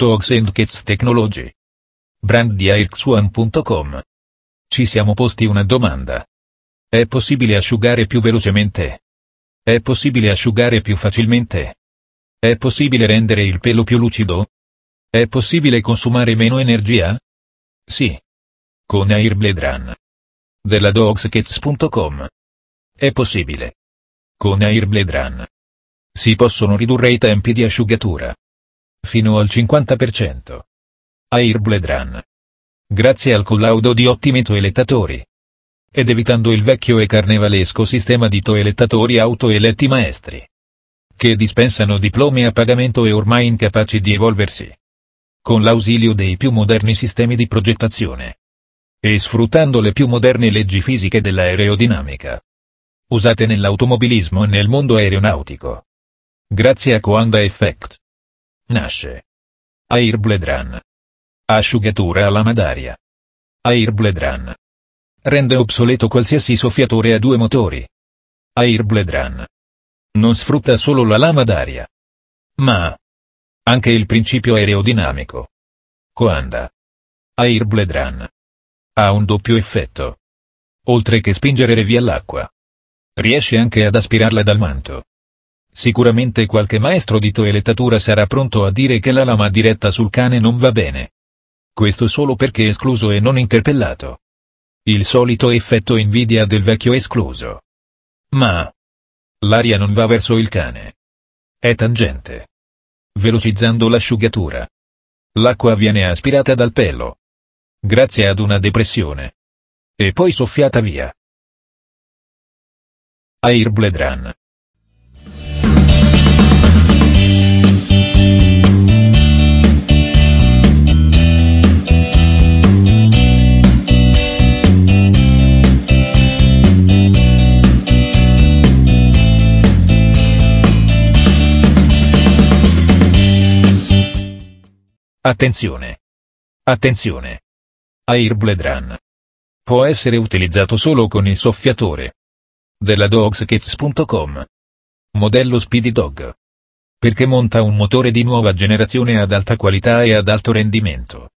Dogs and Cats Technology. Brand di AirX1.com. Ci siamo posti una domanda. È possibile asciugare più velocemente? È possibile asciugare più facilmente? È possibile rendere il pelo più lucido? È possibile consumare meno energia? Sì. Con Airblade Run. Della DogsCats.com. È possibile. Con Airblade Run. Si possono ridurre i tempi di asciugatura fino al 50%. Airblade Run. Grazie al collaudo di ottimi toelettatori. Ed evitando il vecchio e carnevalesco sistema di toelettatori autoeletti maestri. Che dispensano diplomi a pagamento e ormai incapaci di evolversi. Con l'ausilio dei più moderni sistemi di progettazione. E sfruttando le più moderne leggi fisiche dell'aerodinamica. Usate nell'automobilismo e nel mondo aeronautico. Grazie a Coanda Effect. Nasce. Airbledran. Asciugatura alla Madaria. Airbledran. Rende obsoleto qualsiasi soffiatore a due motori. Airbledran. Non sfrutta solo la lama d'aria. Ma. Anche il principio aerodinamico. Coanda. Airbledran. Ha un doppio effetto. Oltre che spingere via l'acqua. Riesce anche ad aspirarla dal manto. Sicuramente qualche maestro di toelettatura sarà pronto a dire che la lama diretta sul cane non va bene. Questo solo perché escluso e non interpellato. Il solito effetto invidia del vecchio escluso. Ma. L'aria non va verso il cane. È tangente. Velocizzando l'asciugatura. L'acqua viene aspirata dal pelo. Grazie ad una depressione. E poi soffiata via. Airbledran. Attenzione! Attenzione! Airblade Run. Può essere utilizzato solo con il soffiatore. Della dogskits.com. Modello Speedy Dog. Perché monta un motore di nuova generazione ad alta qualità e ad alto rendimento.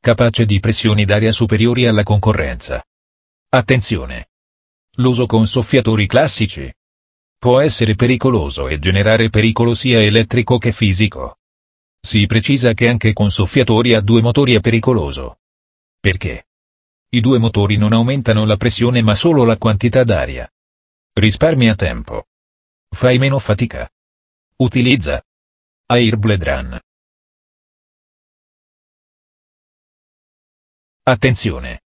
Capace di pressioni d'aria superiori alla concorrenza. Attenzione! L'uso con soffiatori classici può essere pericoloso e generare pericolo sia elettrico che fisico. Si precisa che anche con soffiatori a due motori è pericoloso. Perché? I due motori non aumentano la pressione ma solo la quantità d'aria. Risparmia tempo. Fai meno fatica. Utilizza Airblade Run. Attenzione!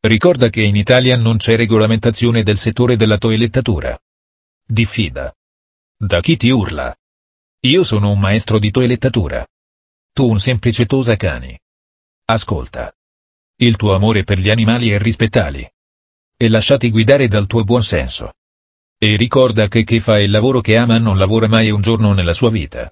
Ricorda che in Italia non c'è regolamentazione del settore della toilettatura. Diffida. Da chi ti urla. Io sono un maestro di toelettatura. Tu un semplice tosacani. Ascolta. Il tuo amore per gli animali è rispettali. E lasciati guidare dal tuo buon senso. E ricorda che chi fa il lavoro che ama non lavora mai un giorno nella sua vita.